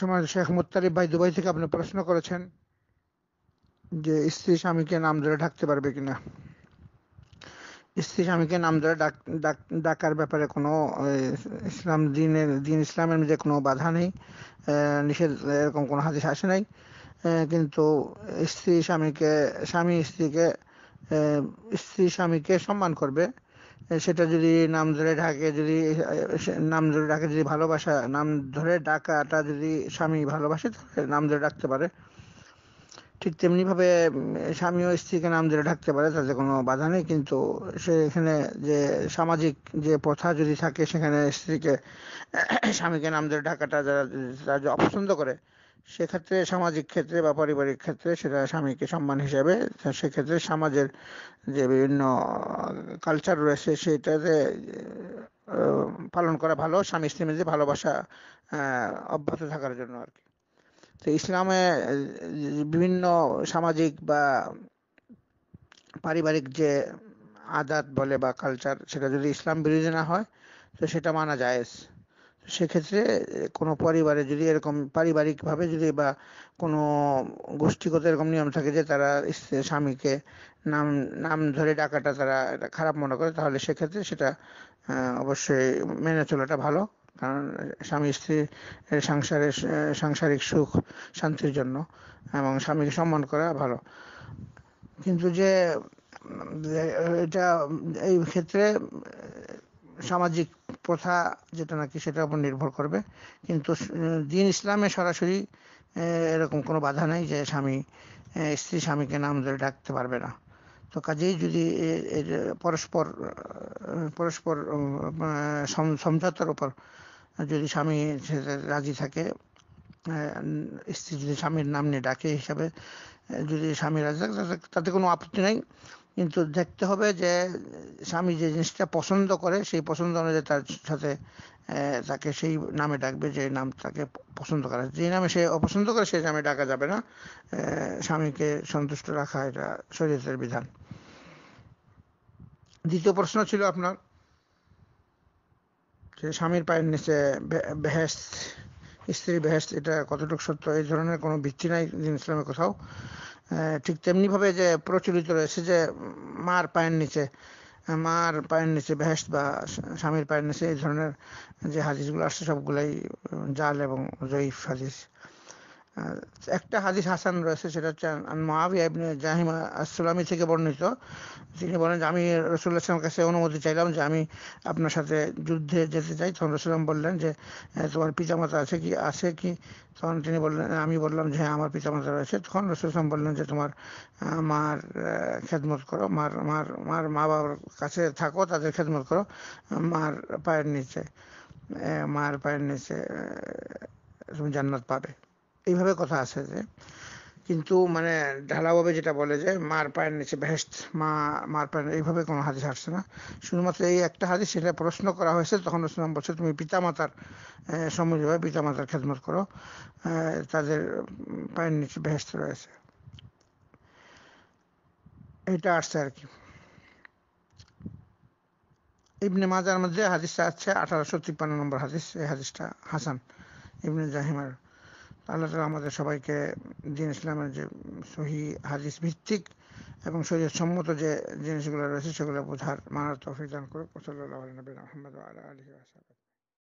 সময় শেখ মুতারিফ ভাই দুবাই থেকে আপনি প্রশ্ন করেছেন যে স্ত্রী স্বামীকে নাম ধরে ডাকতে পারবে কিনা স্ত্রী স্বামীকে নাম ধরে ডাকার ব্যাপারে কোনো ইসলাম দিনের দিন ইসলামের মধ্যে কোনো বাধা নেই নিষেধ এরকম কোনো হাদিস আসে নাই কিন্তু স্ত্রী স্বামীকে স্বামী স্ত্রীকে স্ত্রী স্বামীকে সম্মান করবে সেটা যদি নাম ধরে ডাকে যদি নাম ধরে ডাকে যদি ভালোবাসা নাম ধরে ডাকাটা যদি স্বামী ভালোবাসে তাহলে নাম ধরে ডাকতে পারে ঠিক তেমনিভাবে স্বামী ও স্ত্রীকে নাম ধরে ডাকতে পারে তাতে কোনো বাধা নেই কিন্তু সে এখানে যে সামাজিক যে প্রথা যদি থাকে সেখানে স্ত্রীকে স্বামীকে নাম ধরে ডাকাটা যারা যদি অপছন্দ করে সেক্ষেত্রে সামাজিক ক্ষেত্রে বা পারিবারিক ক্ষেত্রে সেটা স্বামীকে সম্মান হিসাবে সেক্ষেত্রে সমাজের যে বিভিন্ন কালচার রয়েছে সেটাতে পালন করা ভালো স্বামী স্ত্রীর মধ্যে ভালোবাসা অব্যাহত থাকার জন্য আর কি তো ইসলামে বিভিন্ন সামাজিক বা পারিবারিক যে আদাত বলে বা কালচার সেটা যদি ইসলাম বিরোধী না হয় তো সেটা মানা যায় সেক্ষেত্রে কোনো পরিবারে যদি এরকম পারিবারিকভাবে যদি বা কোনো গোষ্ঠীগত এরকম নিয়ম থাকে যে তারা স্বামীকে নাম নাম ধরে ডাকাটা তারা খারাপ মনে করে তাহলে সেক্ষেত্রে সেটা অবশ্যই মেনে চলাটা ভালো কারণ স্বামী স্ত্রী সংসারের সাংসারিক সুখ শান্তির জন্য এবং স্বামীকে সম্মান করা ভালো কিন্তু যে এটা এই ক্ষেত্রে সামাজিক প্রথা যেটা নাকি সেটার উপর নির্ভর করবে কিন্তু দিন ইসলামে সরাসরি এরকম কোনো বাধা নেই যে স্বামী স্ত্রী স্বামীকে নাম ধরে ডাকতে পারবে না তো কাজেই যদি পরস্পর পরস্পর সমঝোতার উপর যদি স্বামী রাজি থাকে স্ত্রী যদি স্বামীর নাম নিয়ে ডাকে হিসাবে যদি স্বামী রাজি থাকে তাতে কোনো আপত্তি নাই কিন্তু দেখতে হবে যে স্বামী যে জিনিসটা পছন্দ করে সেই পছন্দ অনুযায়ী তার সাথে তাকে সেই নামে ডাকবে যে নাম তাকে পছন্দ করে যে নামে সে অপছন্দ করে সেই নামে ডাকা যাবে না স্বামীকে সন্তুষ্ট রাখা এটা শরীরের বিধান দ্বিতীয় প্রশ্ন ছিল আপনার স্বামীর পায়ের নিচে বেহেস স্ত্রী বেহেস এটা কতটুকু সত্য এই ধরনের কোনো ভিত্তি নাই দিন ইসলামের কোথাও ঠিক তেমনিভাবে যে প্রচলিত রয়েছে যে মার পায়ের নিচে মার পায়ের নিচে বেহেস বা স্বামীর পায়ের নিচে এই ধরনের যে হাদিসগুলো আসছে সবগুলাই জাল এবং জয়ীফ হাদিস একটা হাদিস হাসান রয়েছে সেটা হচ্ছে মহাবিয়া ইবনে জাহিমা আসসালামি থেকে বর্ণিত তিনি বলেন যে আমি রসুল্লাহ কাছে অনুমতি চাইলাম যে আমি আপনার সাথে যুদ্ধে যেতে চাই তখন রসুলাম বললেন যে হ্যাঁ, তোমার পিতামাতা আছে কি আছে কি তখন তিনি বললেন আমি বললাম যে হ্যাঁ আমার পিতামাতা রয়েছে তখন রসুলাম বললেন যে তোমার মার খেদমত করো মার মার মার মা বাবার কাছে থাকো তাদের খেদমত করো মার পায়ের নিচে মার পায়ের নিচে তুমি জান্নাত পাবে এইভাবে কথা আছে যে কিন্তু মানে ঢালাওভাবে যেটা বলে যে মার পায়ের নিচে ভেস্ট মা মার পায়ের এইভাবে কোনো হাদিস আসছে না শুধুমাত্র এই একটা হাদিস সেটা প্রশ্ন করা হয়েছে তখন রসুলাম বলছে তুমি পিতামাতার সমুজভাবে পিতামাতার খেদমত করো তাদের পায়ের নিচে ভেস্ট রয়েছে এটা আসছে আর কি ইবনে মাজার মধ্যে হাদিসটা আছে আঠারোশো তিপ্পান্ন নম্বর হাদিস এই হাদিসটা হাসান ইবনে জাহিমার আল্লাহ তালা আমাদের সবাইকে দিন ইসলামের যে সহি হাদিস ভিত্তিক এবং শরীর সম্মত যে জিনিসগুলো রয়েছে সেগুলো বোঝার মানার তৌফিক দান করুক সাল্লাহ আলী আহমদ আসাদ